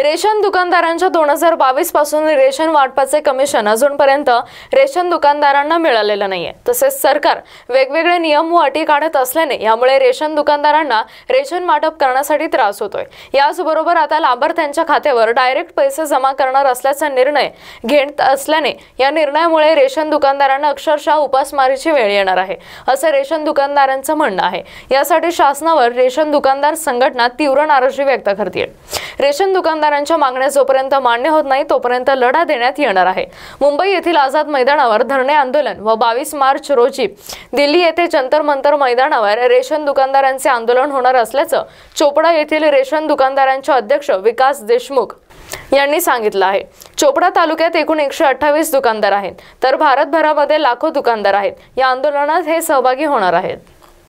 ration दुकानदारांच्या दोन हजार बावीस पासून रेशन वाटपाचे कमिशन अजूनपर्यंत रेशन दुकानदारांना मिळालेलं नाहीये तसेच सरकार वेगवेगळे नियम व अटी काढत असल्याने यामुळे रेशन दुकानदारांना रेशन वाटप करण्यासाठी त्रास होतोय याचबरोबर आता लाभार्थ्यांच्या खात्यावर डायरेक्ट पैसे जमा करणार असल्याचा निर्णय घेत असल्याने या निर्णयामुळे रेशन दुकानदारांना अक्षरशः उपासमारीची वेळ येणार आहे असं रेशन दुकानदारांचं म्हणणं आहे यासाठी शासनावर रेशन दुकानदार संघटना तीव्र नाराजी व्यक्त करते रेशन दुकानदारांच्या मागण्या जोपर्यंत मान्य होत नाही तोपर्यंत लढा देण्यात येणार आहे मुंबई येथील आझाद मैदानावर धरणे आंदोलन व बावीस मार्च रोजी दिल्ली येथे जंतर मंतर मैदानावर रेशन दुकानदारांचे आंदोलन होणार असल्याचं चोपडा येथील रेशन दुकानदारांचे अध्यक्ष विकास देशमुख यांनी सांगितलं आहे चोपडा तालुक्यात एकूण एकशे अठ्ठावीस दुकानदार आहेत तर भारतभरामध्ये लाखो दुकानदार आहेत या आंदोलनात हे सहभागी होणार आहेत